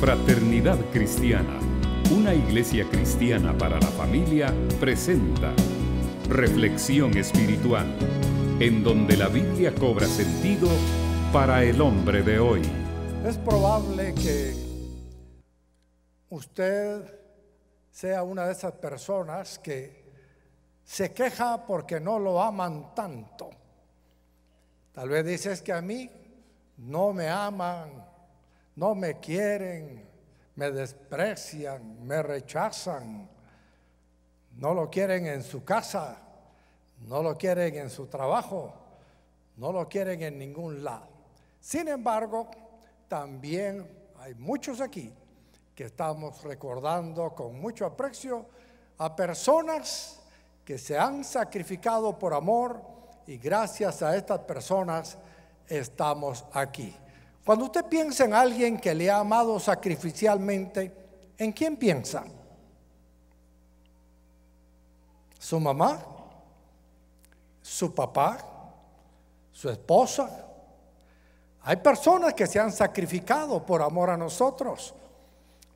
Fraternidad Cristiana, una iglesia cristiana para la familia, presenta Reflexión Espiritual, en donde la Biblia cobra sentido para el hombre de hoy. Es probable que usted sea una de esas personas que se queja porque no lo aman tanto. Tal vez dices que a mí no me aman no me quieren, me desprecian, me rechazan, no lo quieren en su casa, no lo quieren en su trabajo, no lo quieren en ningún lado. Sin embargo, también hay muchos aquí que estamos recordando con mucho aprecio a personas que se han sacrificado por amor y gracias a estas personas estamos aquí. Cuando usted piensa en alguien que le ha amado sacrificialmente, ¿en quién piensa? ¿Su mamá? ¿Su papá? ¿Su esposa? Hay personas que se han sacrificado por amor a nosotros.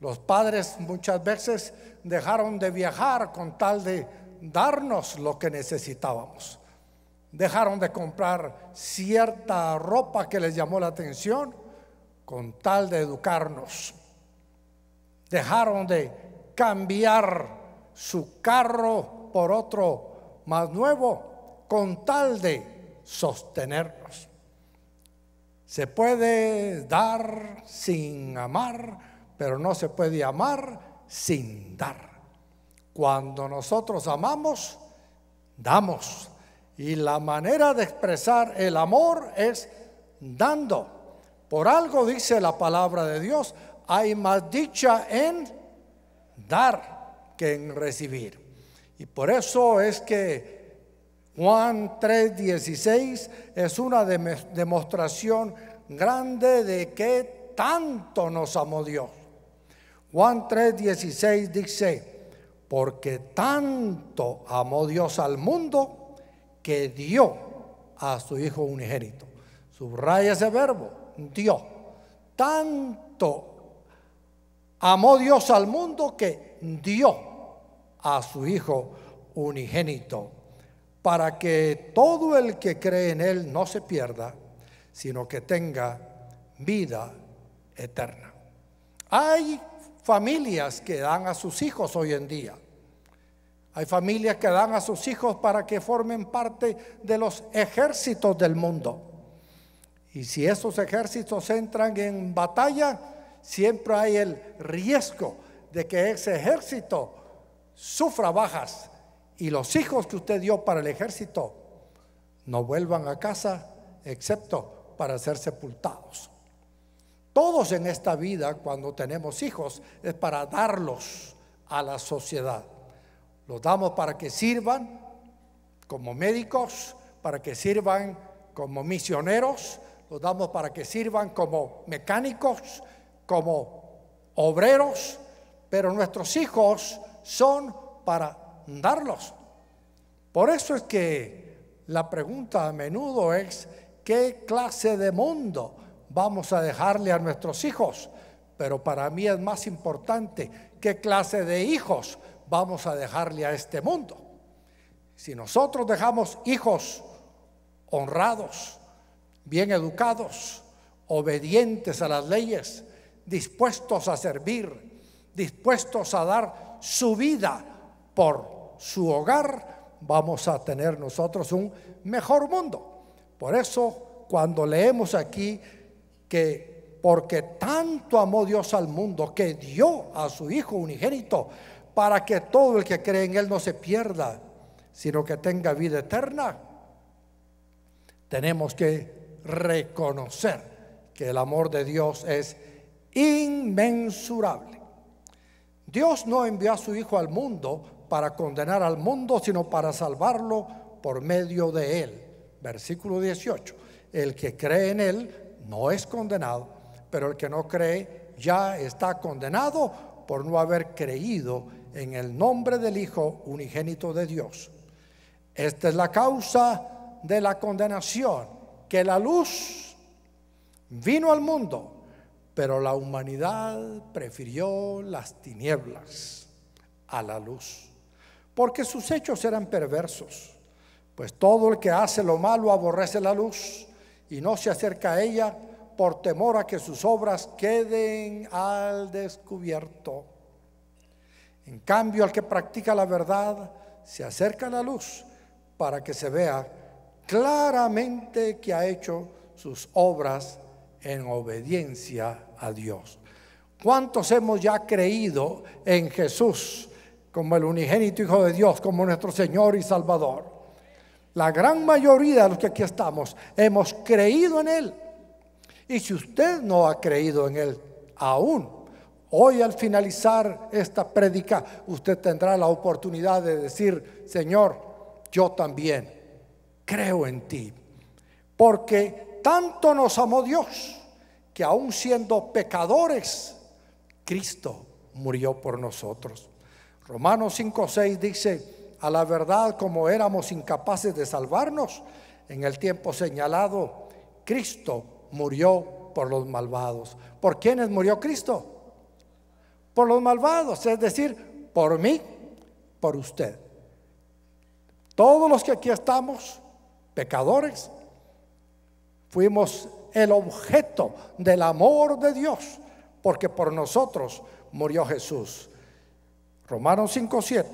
Los padres muchas veces dejaron de viajar con tal de darnos lo que necesitábamos dejaron de comprar cierta ropa que les llamó la atención con tal de educarnos. Dejaron de cambiar su carro por otro más nuevo con tal de sostenernos. Se puede dar sin amar, pero no se puede amar sin dar. Cuando nosotros amamos, damos. Y la manera de expresar el amor es dando. Por algo dice la palabra de Dios, hay más dicha en dar que en recibir. Y por eso es que Juan 3:16 es una demostración grande de que tanto nos amó Dios. Juan 3:16 dice, porque tanto amó Dios al mundo, que dio a su Hijo unigénito. Subraya ese verbo, dio. Tanto amó Dios al mundo que dio a su Hijo unigénito, para que todo el que cree en Él no se pierda, sino que tenga vida eterna. Hay familias que dan a sus hijos hoy en día hay familias que dan a sus hijos para que formen parte de los ejércitos del mundo. Y si esos ejércitos entran en batalla, siempre hay el riesgo de que ese ejército sufra bajas y los hijos que usted dio para el ejército no vuelvan a casa excepto para ser sepultados. Todos en esta vida, cuando tenemos hijos, es para darlos a la sociedad. Los damos para que sirvan como médicos, para que sirvan como misioneros, los damos para que sirvan como mecánicos, como obreros, pero nuestros hijos son para darlos. Por eso es que la pregunta a menudo es, ¿qué clase de mundo vamos a dejarle a nuestros hijos? Pero para mí es más importante, ¿qué clase de hijos vamos a dejarle a este mundo. Si nosotros dejamos hijos honrados, bien educados, obedientes a las leyes, dispuestos a servir, dispuestos a dar su vida por su hogar, vamos a tener nosotros un mejor mundo. Por eso, cuando leemos aquí que porque tanto amó Dios al mundo que dio a su Hijo unigénito, para que todo el que cree en Él no se pierda, sino que tenga vida eterna. Tenemos que reconocer que el amor de Dios es inmensurable. Dios no envió a su Hijo al mundo para condenar al mundo, sino para salvarlo por medio de Él. Versículo 18. El que cree en Él no es condenado, pero el que no cree ya está condenado por no haber creído en el nombre del Hijo unigénito de Dios. Esta es la causa de la condenación, que la luz vino al mundo, pero la humanidad prefirió las tinieblas a la luz, porque sus hechos eran perversos, pues todo el que hace lo malo aborrece la luz y no se acerca a ella por temor a que sus obras queden al descubierto. En cambio, al que practica la verdad se acerca a la luz para que se vea claramente que ha hecho sus obras en obediencia a Dios. ¿Cuántos hemos ya creído en Jesús como el unigénito Hijo de Dios, como nuestro Señor y Salvador? La gran mayoría de los que aquí estamos hemos creído en Él. Y si usted no ha creído en Él aún, Hoy al finalizar esta prédica, usted tendrá la oportunidad de decir, Señor, yo también creo en ti. Porque tanto nos amó Dios que aun siendo pecadores, Cristo murió por nosotros. Romanos 5.6 dice, a la verdad como éramos incapaces de salvarnos, en el tiempo señalado, Cristo murió por los malvados. ¿Por quiénes murió Cristo? por los malvados, es decir, por mí, por usted. Todos los que aquí estamos, pecadores, fuimos el objeto del amor de Dios, porque por nosotros murió Jesús. Romanos 5:7.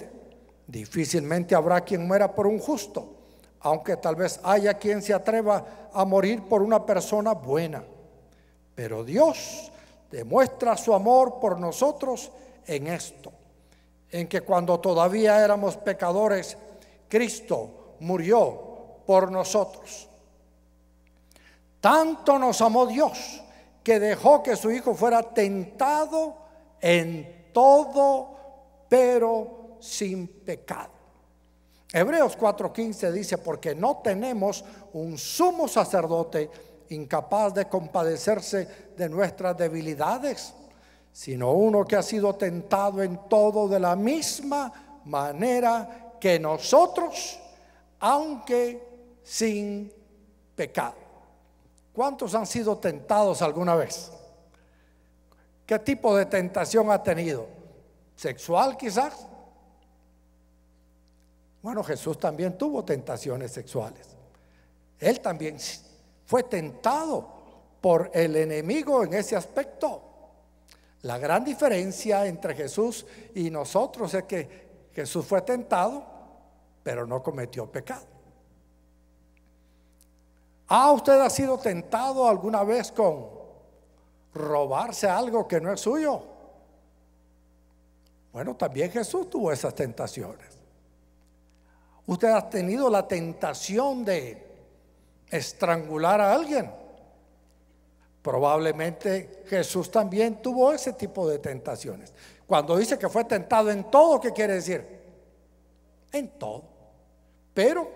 Difícilmente habrá quien muera por un justo, aunque tal vez haya quien se atreva a morir por una persona buena. Pero Dios demuestra su amor por nosotros en esto, en que cuando todavía éramos pecadores, Cristo murió por nosotros. Tanto nos amó Dios que dejó que su Hijo fuera tentado en todo, pero sin pecado. Hebreos 4:15 dice, porque no tenemos un sumo sacerdote incapaz de compadecerse de nuestras debilidades, sino uno que ha sido tentado en todo de la misma manera que nosotros, aunque sin pecado. ¿Cuántos han sido tentados alguna vez? ¿Qué tipo de tentación ha tenido? ¿Sexual quizás? Bueno, Jesús también tuvo tentaciones sexuales. Él también fue tentado por el enemigo en ese aspecto. La gran diferencia entre Jesús y nosotros es que Jesús fue tentado, pero no cometió pecado. Ah, usted ha sido tentado alguna vez con robarse algo que no es suyo. Bueno, también Jesús tuvo esas tentaciones. Usted ha tenido la tentación de estrangular a alguien. Probablemente Jesús también tuvo ese tipo de tentaciones. Cuando dice que fue tentado en todo, ¿qué quiere decir? En todo, pero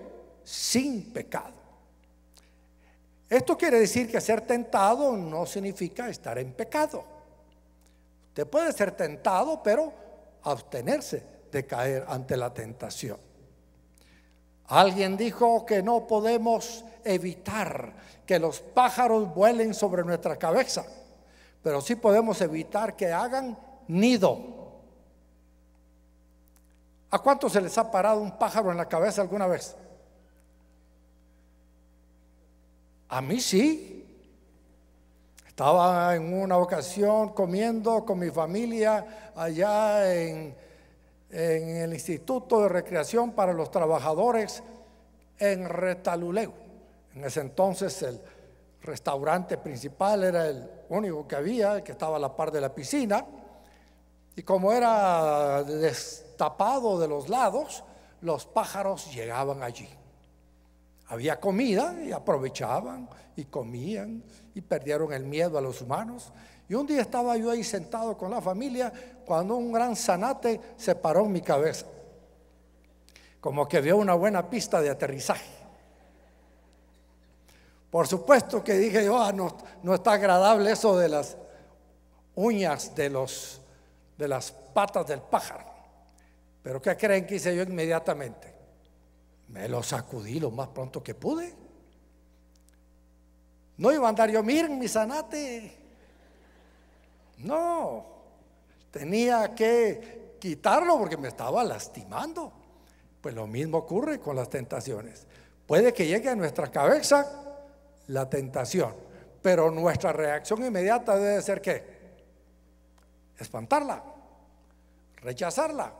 sin pecado. Esto quiere decir que ser tentado no significa estar en pecado. Usted puede ser tentado, pero abstenerse de caer ante la tentación. Alguien dijo que no podemos evitar que los pájaros vuelen sobre nuestra cabeza, pero sí podemos evitar que hagan nido. ¿A cuántos se les ha parado un pájaro en la cabeza alguna vez? A mí sí. Estaba en una ocasión comiendo con mi familia allá en, en el Instituto de Recreación para los Trabajadores en Retaluleu. En ese entonces el restaurante principal era el único que había, el que estaba a la par de la piscina, y como era destapado de los lados, los pájaros llegaban allí. Había comida y aprovechaban y comían y perdieron el miedo a los humanos. Y un día estaba yo ahí sentado con la familia cuando un gran zanate se paró en mi cabeza, como que vio una buena pista de aterrizaje. Por supuesto que dije yo, oh, ah, no, está agradable eso de las uñas de, los, de las patas del pájaro. Pero ¿qué creen que hice yo inmediatamente? Me lo sacudí lo más pronto que pude. No iba a andar yo, miren mi sanate. No, tenía que quitarlo porque me estaba lastimando. Pues lo mismo ocurre con las tentaciones. Puede que llegue a nuestra cabeza la tentación. Pero nuestra reacción inmediata debe ser que Espantarla, rechazarla.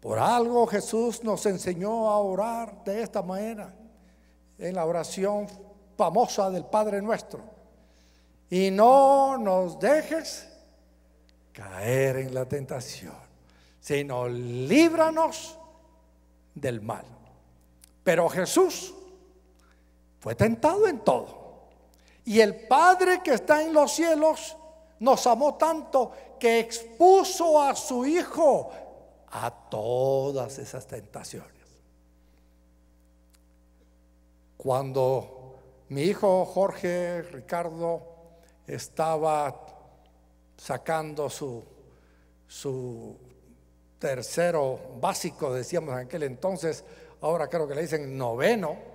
Por algo Jesús nos enseñó a orar de esta manera, en la oración famosa del Padre nuestro. Y no nos dejes caer en la tentación, sino líbranos del mal. Pero Jesús fue tentado en todo. Y el Padre que está en los cielos nos amó tanto que expuso a su Hijo a todas esas tentaciones. Cuando mi hijo Jorge Ricardo estaba sacando su, su tercero básico, decíamos en aquel entonces, ahora creo que le dicen noveno,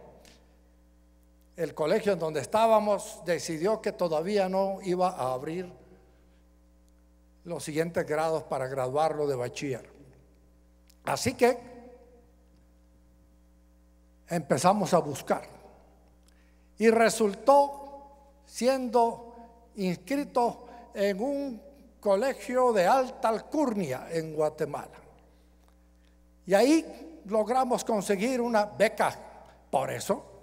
el colegio en donde estábamos decidió que todavía no iba a abrir los siguientes grados para graduarlo de bachiller. Así que empezamos a buscar. Y resultó siendo inscrito en un colegio de alta alcurnia en Guatemala. Y ahí logramos conseguir una beca. Por eso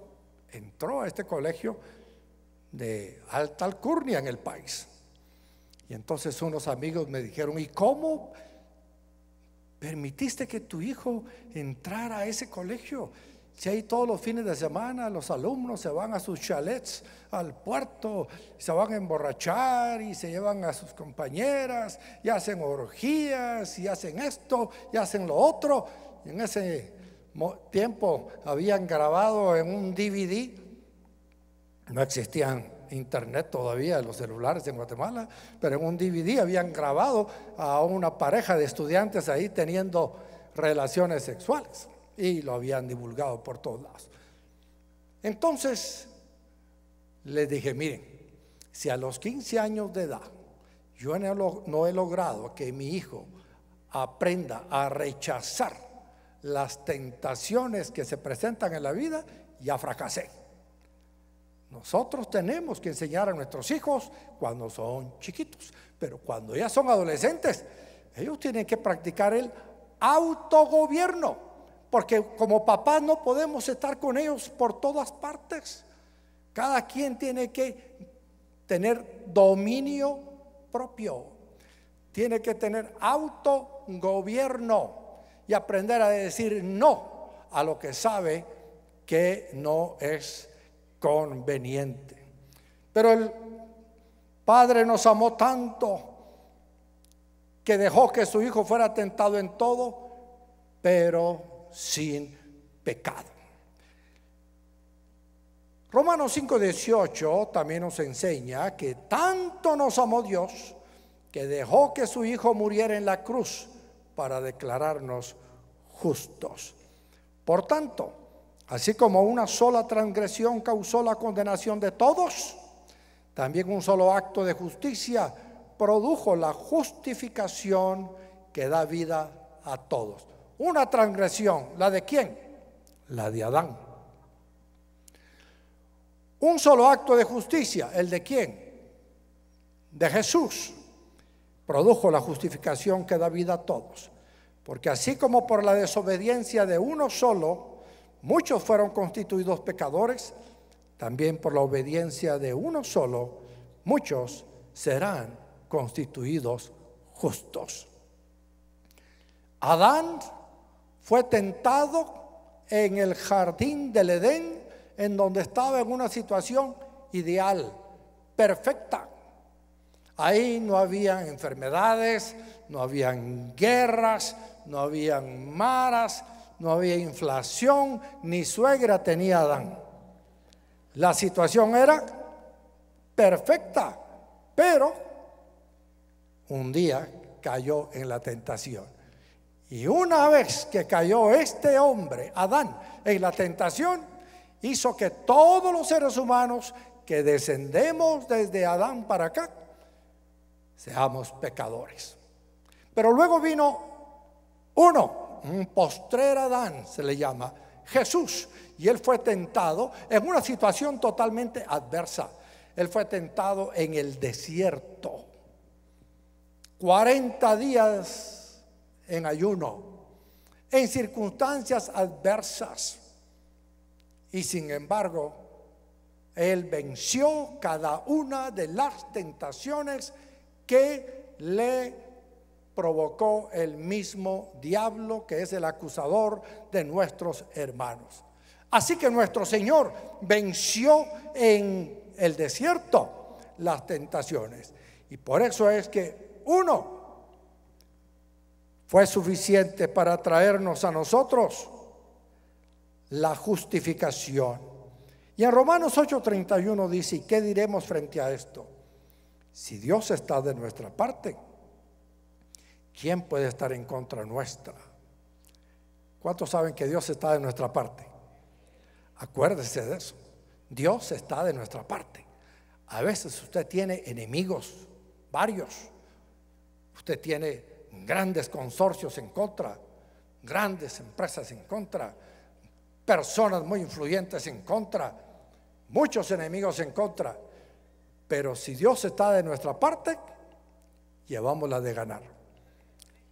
entró a este colegio de alta alcurnia en el país. Y entonces unos amigos me dijeron, ¿y cómo permitiste que tu hijo entrara a ese colegio? Si ahí todos los fines de semana los alumnos se van a sus chalets al puerto, se van a emborrachar y se llevan a sus compañeras y hacen orgías y hacen esto y hacen lo otro. en ese tiempo habían grabado en un DVD, no existían internet todavía, los celulares en Guatemala, pero en un DVD habían grabado a una pareja de estudiantes ahí teniendo relaciones sexuales y lo habían divulgado por todos lados. Entonces, les dije, miren, si a los 15 años de edad yo no he logrado que mi hijo aprenda a rechazar las tentaciones que se presentan en la vida, ya fracasé. Nosotros tenemos que enseñar a nuestros hijos cuando son chiquitos, pero cuando ya son adolescentes, ellos tienen que practicar el autogobierno, porque como papás no podemos estar con ellos por todas partes. Cada quien tiene que tener dominio propio, tiene que tener autogobierno y aprender a decir no a lo que sabe que no es conveniente. Pero el Padre nos amó tanto que dejó que su Hijo fuera tentado en todo, pero sin pecado. Romanos 5:18 también nos enseña que tanto nos amó Dios que dejó que su Hijo muriera en la cruz para declararnos justos. Por tanto, así como una sola transgresión causó la condenación de todos, también un solo acto de justicia produjo la justificación que da vida a todos. Una transgresión, ¿la de quién? La de Adán. Un solo acto de justicia, ¿el de quién? De Jesús produjo la justificación que da vida a todos. Porque así como por la desobediencia de uno solo, muchos fueron constituidos pecadores, también por la obediencia de uno solo, muchos serán constituidos justos. Adán fue tentado en el jardín del Edén, en donde estaba en una situación ideal, perfecta, Ahí no habían enfermedades, no habían guerras, no habían maras, no había inflación, ni suegra tenía Adán. La situación era perfecta, pero un día cayó en la tentación. Y una vez que cayó este hombre, Adán, en la tentación, hizo que todos los seres humanos que descendemos desde Adán para acá, seamos pecadores. Pero luego vino uno, un postrer Adán se le llama, Jesús, y él fue tentado en una situación totalmente adversa. Él fue tentado en el desierto. 40 días en ayuno, en circunstancias adversas. Y sin embargo, él venció cada una de las tentaciones que le provocó el mismo diablo que es el acusador de nuestros hermanos. Así que nuestro Señor venció en el desierto las tentaciones. Y por eso es que uno fue suficiente para traernos a nosotros la justificación. Y en Romanos 8:31 dice, ¿y qué diremos frente a esto? Si Dios está de nuestra parte, ¿quién puede estar en contra nuestra? ¿Cuántos saben que Dios está de nuestra parte? Acuérdese de eso. Dios está de nuestra parte. A veces usted tiene enemigos, varios. Usted tiene grandes consorcios en contra, grandes empresas en contra, personas muy influyentes en contra, muchos enemigos en contra. Pero si Dios está de nuestra parte, llevamos la de ganar.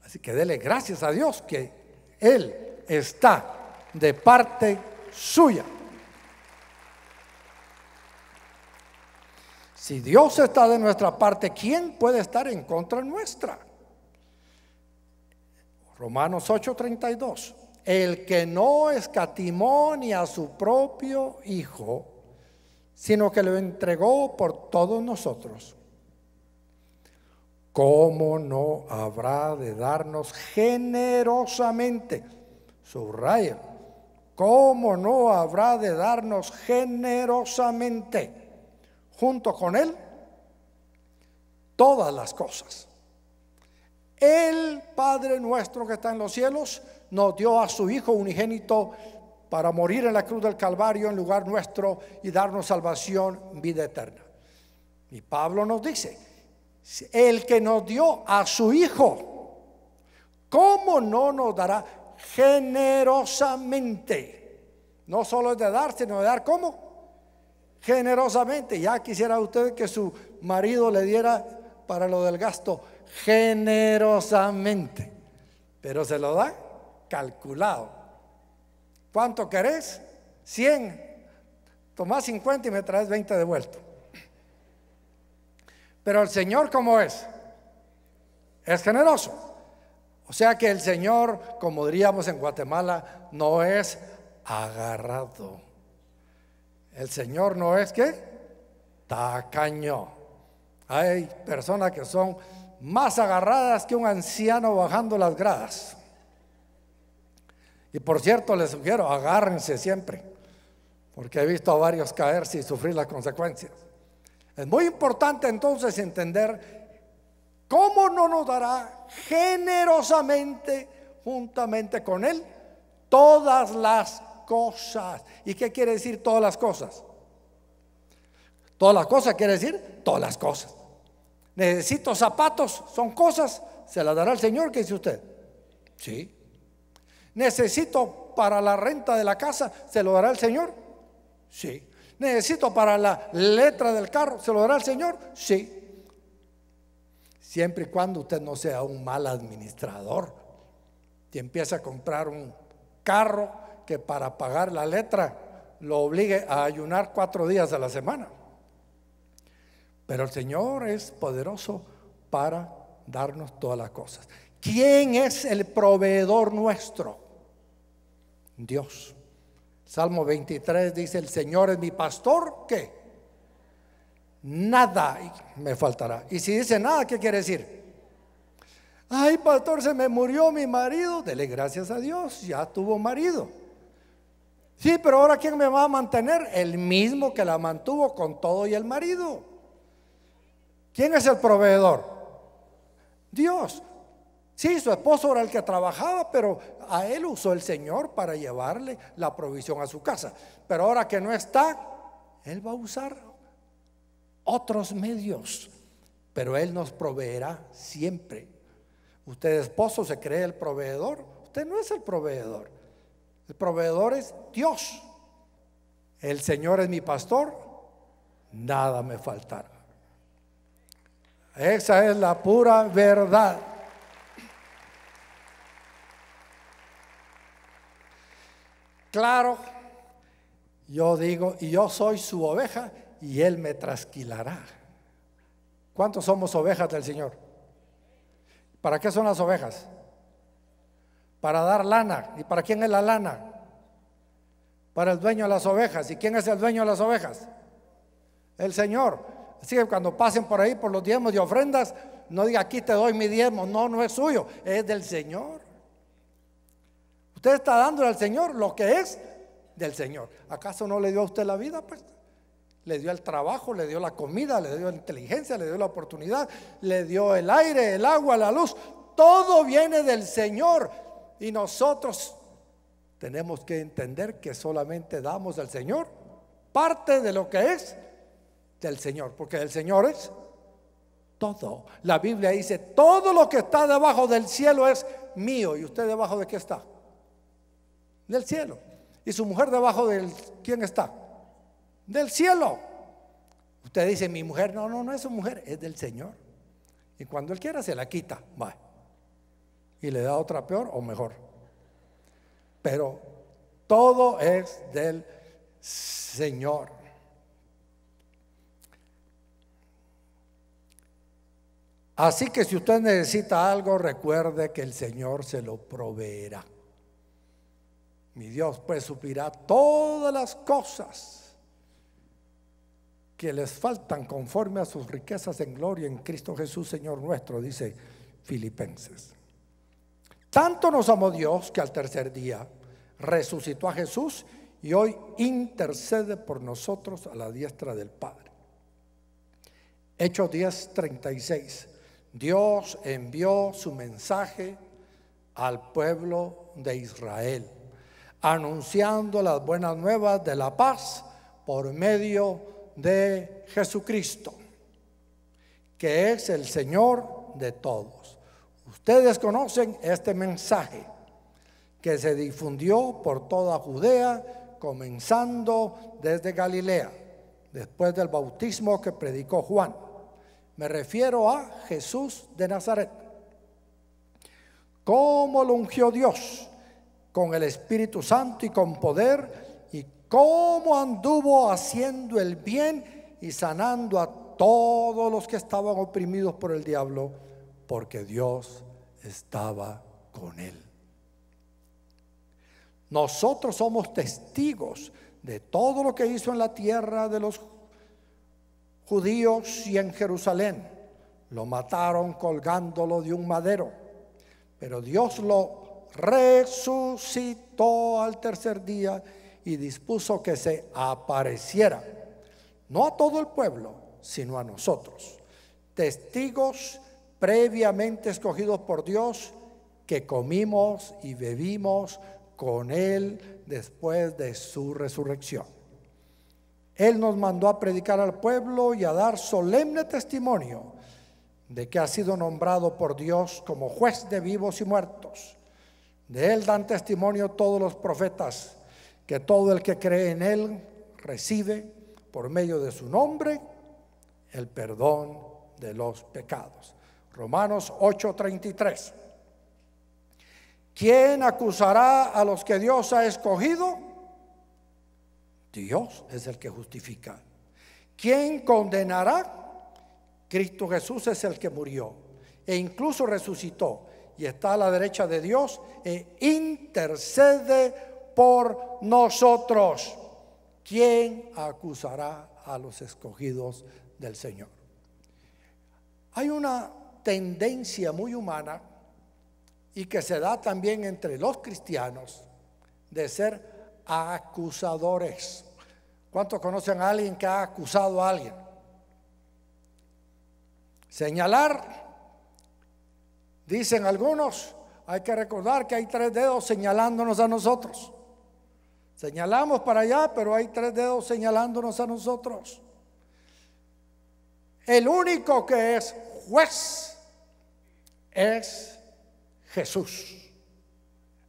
Así que dele gracias a Dios que Él está de parte suya. Si Dios está de nuestra parte, ¿quién puede estar en contra nuestra? Romanos 8:32. El que no escatimó ni a su propio hijo, sino que lo entregó por todos nosotros. ¿Cómo no habrá de darnos generosamente? Subraya. ¿Cómo no habrá de darnos generosamente junto con Él todas las cosas? El Padre nuestro que está en los cielos nos dio a su Hijo unigénito para morir en la cruz del Calvario en lugar nuestro y darnos salvación, vida eterna. Y Pablo nos dice, el que nos dio a su Hijo, ¿cómo no nos dará generosamente? No solo es de dar, sino de dar cómo? Generosamente. Ya quisiera usted que su marido le diera para lo del gasto generosamente, pero se lo da calculado ¿Cuánto querés? 100. Tomás 50 y me traes 20 de vuelta. Pero el Señor, ¿cómo es? Es generoso. O sea que el Señor, como diríamos en Guatemala, no es agarrado. El Señor no es que tacaño. Hay personas que son más agarradas que un anciano bajando las gradas. Y por cierto, les sugiero, agárrense siempre, porque he visto a varios caerse y sufrir las consecuencias. Es muy importante entonces entender cómo no nos dará generosamente, juntamente con Él, todas las cosas. ¿Y qué quiere decir todas las cosas? Todas las cosas quiere decir todas las cosas. Necesito zapatos, son cosas, se las dará el Señor, ¿qué dice usted. Sí. Necesito para la renta de la casa, ¿se lo dará el Señor? Sí. Necesito para la letra del carro, ¿se lo dará el Señor? Sí. Siempre y cuando usted no sea un mal administrador y empiece a comprar un carro que para pagar la letra lo obligue a ayunar cuatro días a la semana. Pero el Señor es poderoso para darnos todas las cosas. ¿Quién es el proveedor nuestro? Dios. Salmo 23 dice, el Señor es mi pastor, que Nada me faltará. Y si dice nada, ¿qué quiere decir? Ay, pastor, se me murió mi marido. Dele gracias a Dios, ya tuvo marido. Sí, pero ahora ¿quién me va a mantener? El mismo que la mantuvo con todo y el marido. ¿Quién es el proveedor? Dios. Sí, su esposo era el que trabajaba, pero a él usó el Señor para llevarle la provisión a su casa. Pero ahora que no está, él va a usar otros medios, pero él nos proveerá siempre. Usted esposo se cree el proveedor, usted no es el proveedor. El proveedor es Dios. El Señor es mi pastor, nada me faltará. Esa es la pura verdad. claro, yo digo, y yo soy su oveja y él me trasquilará. ¿Cuántos somos ovejas del Señor? ¿Para qué son las ovejas? Para dar lana. ¿Y para quién es la lana? Para el dueño de las ovejas. ¿Y quién es el dueño de las ovejas? El Señor. Así que cuando pasen por ahí por los diezmos de ofrendas, no diga aquí te doy mi diezmo. No, no es suyo, es del Señor. Usted está dando al Señor lo que es del Señor. ¿Acaso no le dio a usted la vida? Pues le dio el trabajo, le dio la comida, le dio la inteligencia, le dio la oportunidad, le dio el aire, el agua, la luz. Todo viene del Señor. Y nosotros tenemos que entender que solamente damos al Señor parte de lo que es del Señor, porque el Señor es todo. La Biblia dice, todo lo que está debajo del cielo es mío. ¿Y usted debajo de qué está? Del cielo. ¿Y su mujer debajo del quién está? Del cielo. Usted dice, mi mujer, no, no, no es su mujer, es del Señor. Y cuando Él quiera se la quita, va. Y le da otra peor o mejor. Pero todo es del Señor. Así que si usted necesita algo, recuerde que el Señor se lo proveerá. Mi Dios pues suplirá todas las cosas que les faltan conforme a sus riquezas en gloria en Cristo Jesús, Señor nuestro, dice Filipenses. Tanto nos amó Dios que al tercer día resucitó a Jesús y hoy intercede por nosotros a la diestra del Padre. Hechos 10:36. Dios envió su mensaje al pueblo de Israel anunciando las buenas nuevas de la paz por medio de Jesucristo, que es el Señor de todos. Ustedes conocen este mensaje que se difundió por toda Judea, comenzando desde Galilea, después del bautismo que predicó Juan. Me refiero a Jesús de Nazaret. ¿Cómo lo ungió Dios? con el Espíritu Santo y con poder, y cómo anduvo haciendo el bien y sanando a todos los que estaban oprimidos por el diablo, porque Dios estaba con él. Nosotros somos testigos de todo lo que hizo en la tierra de los judíos y en Jerusalén. Lo mataron colgándolo de un madero, pero Dios lo resucitó al tercer día y dispuso que se apareciera, no a todo el pueblo, sino a nosotros, testigos previamente escogidos por Dios, que comimos y bebimos con Él después de su resurrección. Él nos mandó a predicar al pueblo y a dar solemne testimonio de que ha sido nombrado por Dios como juez de vivos y muertos de él dan testimonio todos los profetas, que todo el que cree en él recibe por medio de su nombre el perdón de los pecados. Romanos 8:33. ¿Quién acusará a los que Dios ha escogido? Dios es el que justifica. ¿Quién condenará? Cristo Jesús es el que murió e incluso resucitó y está a la derecha de Dios e intercede por nosotros. ¿Quién acusará a los escogidos del Señor? Hay una tendencia muy humana y que se da también entre los cristianos de ser acusadores. ¿Cuántos conocen a alguien que ha acusado a alguien? Señalar Dicen algunos, hay que recordar que hay tres dedos señalándonos a nosotros. Señalamos para allá, pero hay tres dedos señalándonos a nosotros. El único que es juez es Jesús.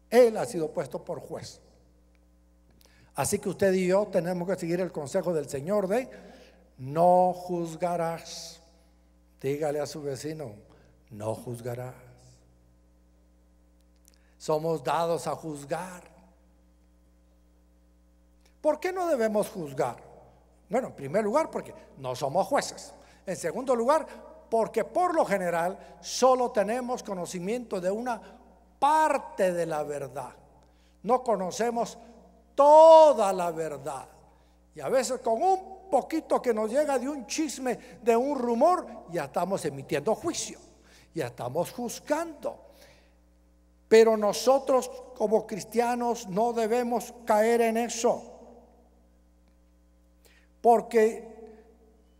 Él ha sido puesto por juez. Así que usted y yo tenemos que seguir el consejo del Señor de no juzgarás. Dígale a su vecino, no juzgarás somos dados a juzgar. ¿Por qué no debemos juzgar? Bueno, en primer lugar, porque no somos jueces. En segundo lugar, porque por lo general solo tenemos conocimiento de una parte de la verdad. No conocemos toda la verdad. Y a veces con un poquito que nos llega de un chisme, de un rumor, ya estamos emitiendo juicio, ya estamos juzgando. Pero nosotros como cristianos no debemos caer en eso. Porque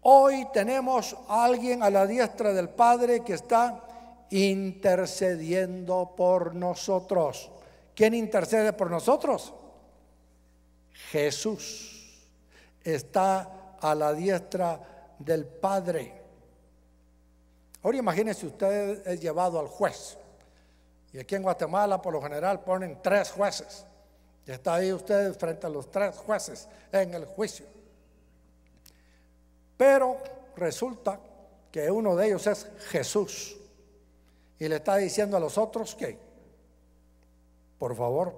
hoy tenemos a alguien a la diestra del Padre que está intercediendo por nosotros. ¿Quién intercede por nosotros? Jesús está a la diestra del Padre. Ahora imagínense usted es llevado al juez y aquí en Guatemala por lo general ponen tres jueces. Y está ahí ustedes frente a los tres jueces en el juicio. Pero resulta que uno de ellos es Jesús. Y le está diciendo a los otros que, por favor,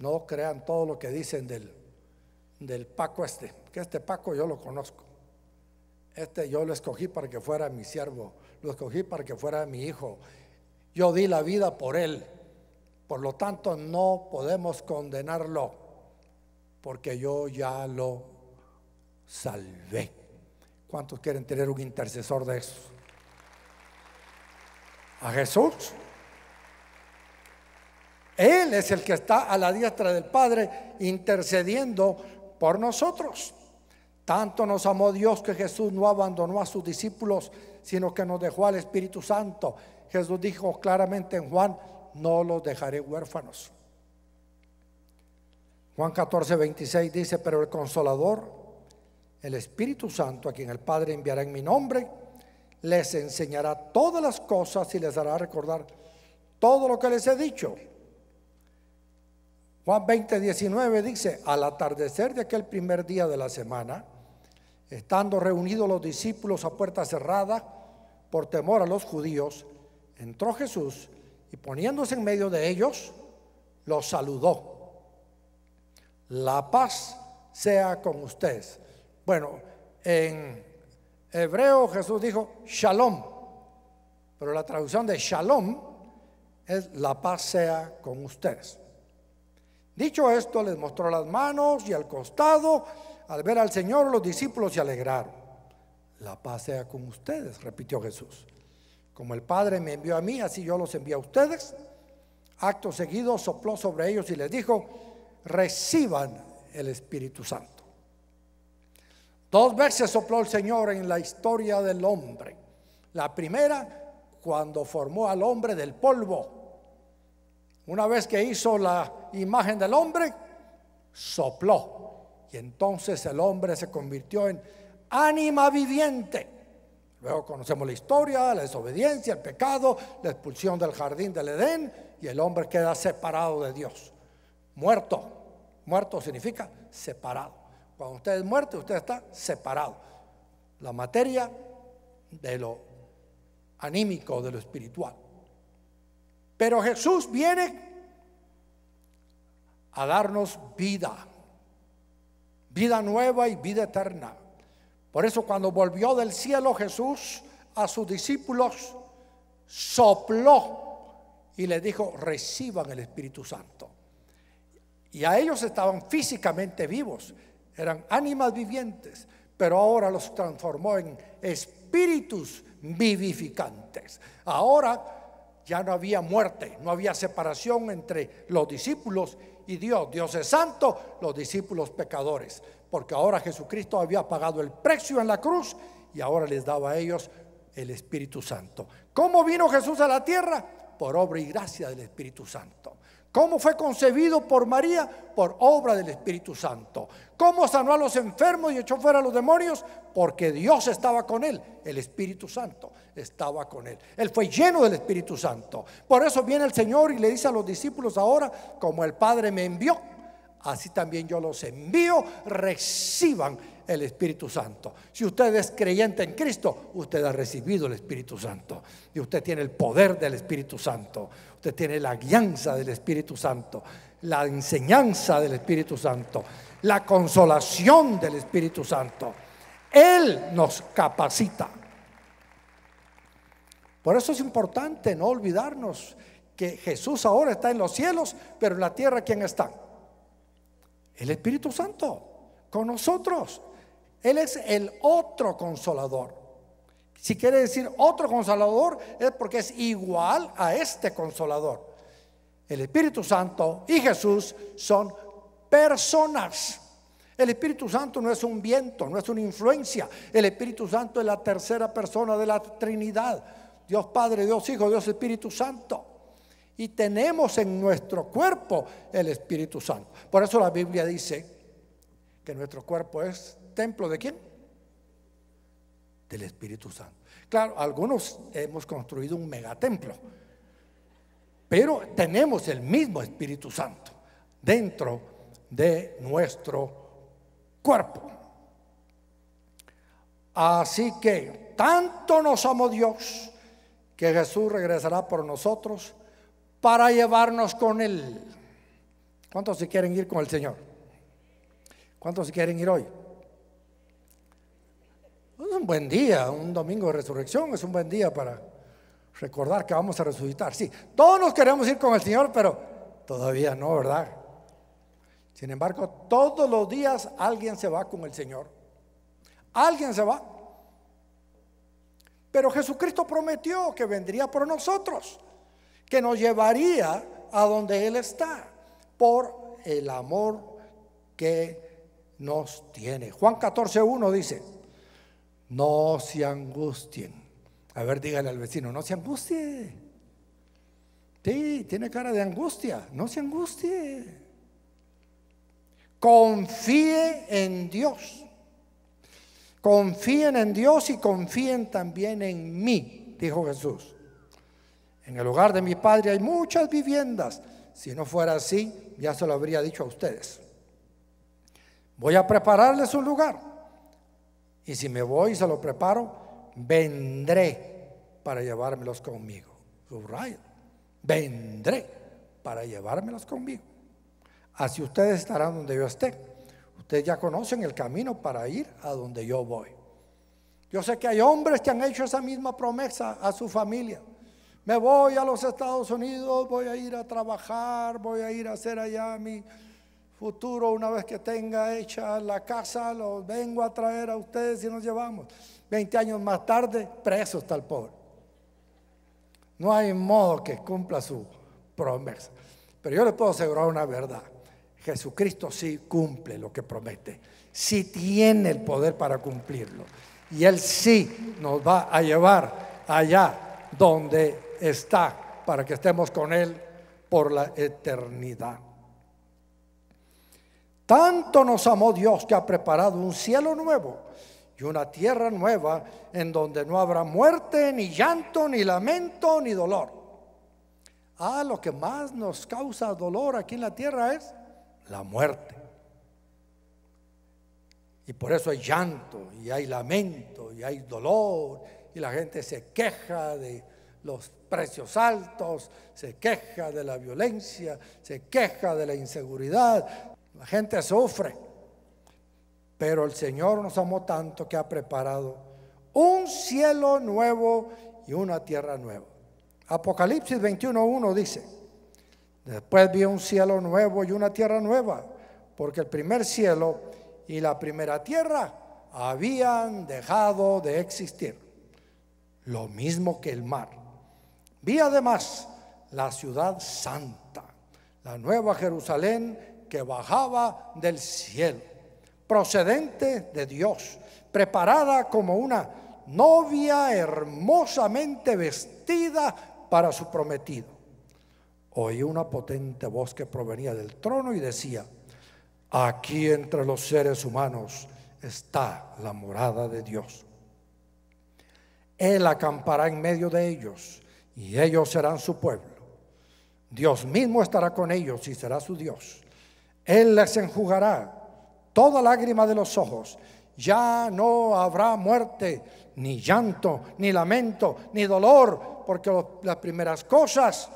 no crean todo lo que dicen del, del Paco este, que este Paco yo lo conozco. Este yo lo escogí para que fuera mi siervo, lo escogí para que fuera mi hijo yo di la vida por él. Por lo tanto, no podemos condenarlo porque yo ya lo salvé. ¿Cuántos quieren tener un intercesor de eso? A Jesús. Él es el que está a la diestra del Padre intercediendo por nosotros. Tanto nos amó Dios que Jesús no abandonó a sus discípulos, sino que nos dejó al Espíritu Santo Jesús dijo claramente en Juan, no los dejaré huérfanos. Juan 14, 26 dice, pero el consolador, el Espíritu Santo, a quien el Padre enviará en mi nombre, les enseñará todas las cosas y les hará recordar todo lo que les he dicho. Juan 20, 19 dice, al atardecer de aquel primer día de la semana, estando reunidos los discípulos a puerta cerrada por temor a los judíos, Entró Jesús y poniéndose en medio de ellos, los saludó. La paz sea con ustedes. Bueno, en hebreo Jesús dijo shalom, pero la traducción de shalom es la paz sea con ustedes. Dicho esto, les mostró las manos y al costado. Al ver al Señor, los discípulos se alegraron. La paz sea con ustedes, repitió Jesús. Como el Padre me envió a mí, así yo los envío a ustedes. Acto seguido sopló sobre ellos y les dijo, reciban el Espíritu Santo. Dos veces sopló el Señor en la historia del hombre. La primera, cuando formó al hombre del polvo. Una vez que hizo la imagen del hombre, sopló. Y entonces el hombre se convirtió en ánima viviente. Luego conocemos la historia, la desobediencia, el pecado, la expulsión del jardín del Edén y el hombre queda separado de Dios. Muerto. Muerto significa separado. Cuando usted es muerto, usted está separado. La materia de lo anímico, de lo espiritual. Pero Jesús viene a darnos vida, vida nueva y vida eterna. Por eso cuando volvió del cielo Jesús a sus discípulos, sopló y les dijo, reciban el Espíritu Santo. Y a ellos estaban físicamente vivos, eran ánimas vivientes, pero ahora los transformó en espíritus vivificantes. Ahora ya no había muerte, no había separación entre los discípulos y Dios. Dios es santo, los discípulos pecadores. Porque ahora Jesucristo había pagado el precio en la cruz y ahora les daba a ellos el Espíritu Santo. ¿Cómo vino Jesús a la tierra? Por obra y gracia del Espíritu Santo. ¿Cómo fue concebido por María? Por obra del Espíritu Santo. ¿Cómo sanó a los enfermos y echó fuera a los demonios? Porque Dios estaba con él. El Espíritu Santo estaba con él. Él fue lleno del Espíritu Santo. Por eso viene el Señor y le dice a los discípulos ahora, como el Padre me envió, así también yo los envío, reciban el Espíritu Santo. Si usted es creyente en Cristo, usted ha recibido el Espíritu Santo. Y usted tiene el poder del Espíritu Santo. Usted tiene la guianza del Espíritu Santo, la enseñanza del Espíritu Santo, la consolación del Espíritu Santo. Él nos capacita. Por eso es importante no olvidarnos que Jesús ahora está en los cielos, pero en la tierra ¿quién está? El Espíritu Santo con nosotros. Él es el otro consolador. Si quiere decir otro consolador, es porque es igual a este consolador. El Espíritu Santo y Jesús son personas. El Espíritu Santo no es un viento, no es una influencia. El Espíritu Santo es la tercera persona de la Trinidad. Dios Padre, Dios Hijo, Dios Espíritu Santo. Y tenemos en nuestro cuerpo el Espíritu Santo. Por eso la Biblia dice que nuestro cuerpo es templo de quién? Del Espíritu Santo. Claro, algunos hemos construido un megatemplo, pero tenemos el mismo Espíritu Santo dentro de nuestro cuerpo. Así que tanto nos somos Dios que Jesús regresará por nosotros para llevarnos con Él. ¿Cuántos se quieren ir con el Señor? ¿Cuántos se quieren ir hoy? Es un buen día, un domingo de resurrección es un buen día para recordar que vamos a resucitar. Sí, todos nos queremos ir con el Señor, pero todavía no, ¿verdad? Sin embargo, todos los días alguien se va con el Señor. Alguien se va. Pero Jesucristo prometió que vendría por nosotros, que nos llevaría a donde Él está, por el amor que nos tiene. Juan 1 dice, no se angustien. A ver, dígale al vecino, no se angustie. Sí, tiene cara de angustia, no se angustie. Confíe en Dios. Confíen en Dios y confíen también en mí, dijo Jesús. En el hogar de mi padre hay muchas viviendas. Si no fuera así, ya se lo habría dicho a ustedes. Voy a prepararles un lugar. Y si me voy y se lo preparo, vendré para llevármelos conmigo. Subrayo. Vendré para llevármelos conmigo. Así ustedes estarán donde yo esté. Ustedes ya conocen el camino para ir a donde yo voy. Yo sé que hay hombres que han hecho esa misma promesa a su familia. Me voy a los Estados Unidos, voy a ir a trabajar, voy a ir a hacer allá mi futuro, una vez que tenga hecha la casa, lo vengo a traer a ustedes y nos llevamos. Veinte años más tarde, preso está el pobre. No hay modo que cumpla su promesa. Pero yo le puedo asegurar una verdad. Jesucristo sí cumple lo que promete. Sí tiene el poder para cumplirlo. Y Él sí nos va a llevar allá donde está para que estemos con Él por la eternidad. Tanto nos amó Dios que ha preparado un cielo nuevo y una tierra nueva en donde no habrá muerte, ni llanto, ni lamento, ni dolor. Ah, lo que más nos causa dolor aquí en la tierra es la muerte. Y por eso hay llanto, y hay lamento, y hay dolor, y la gente se queja de los precios altos, se queja de la violencia, se queja de la inseguridad, la gente sufre, pero el Señor nos amó tanto que ha preparado un cielo nuevo y una tierra nueva. Apocalipsis 21.1 dice, después vi un cielo nuevo y una tierra nueva, porque el primer cielo y la primera tierra habían dejado de existir, lo mismo que el mar. Vi además la ciudad santa, la nueva Jerusalén que bajaba del cielo, procedente de Dios, preparada como una novia hermosamente vestida para su prometido. Oí una potente voz que provenía del trono y decía, aquí entre los seres humanos está la morada de Dios. Él acampará en medio de ellos y ellos serán su pueblo. Dios mismo estará con ellos y será su Dios. Él les enjugará toda lágrima de los ojos. Ya no habrá muerte, ni llanto, ni lamento, ni dolor, porque las primeras cosas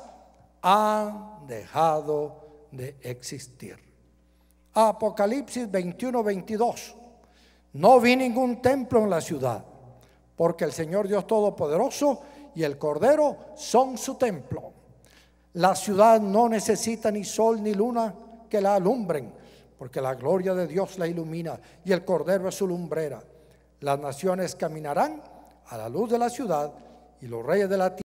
han dejado de existir. Apocalipsis 21, 22. No vi ningún templo en la ciudad, porque el Señor Dios Todopoderoso y el Cordero son su templo. La ciudad no necesita ni sol ni luna que la alumbren, porque la gloria de Dios la ilumina y el Cordero es su lumbrera. Las naciones caminarán a la luz de la ciudad y los reyes de la tierra.